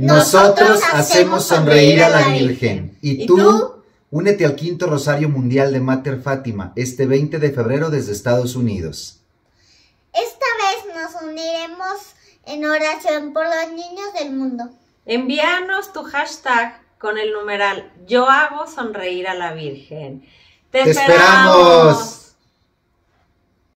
Nosotros hacemos sonreír a la Virgen. ¿Y tú? Únete al quinto Rosario Mundial de Mater Fátima este 20 de febrero desde Estados Unidos. Esta vez nos uniremos en oración por los niños del mundo. Envíanos tu hashtag con el numeral Yo hago sonreír a la Virgen. Te, esperamos.